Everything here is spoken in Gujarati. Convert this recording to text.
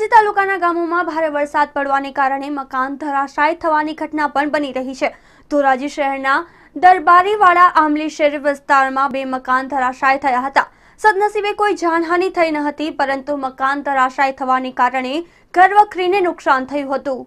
ધોરાજી તાલુકાના ગામોમાં ભારે વરસાદ પડવાને કારણે મકાન ધરાશાય થવાની ઘટના પણ બની રહી છે ધોરાજી શહેરના દરબારીવાળા આમલી શેર વિસ્તારમાં બે મકાન ધરાશાય થયા હતા સદનસીબે કોઈ જાનહાનિ થઈ ન હતી પરંતુ મકાન ધરાશાય થવાને કારણે ઘરવખરીને નુકસાન થયું હતું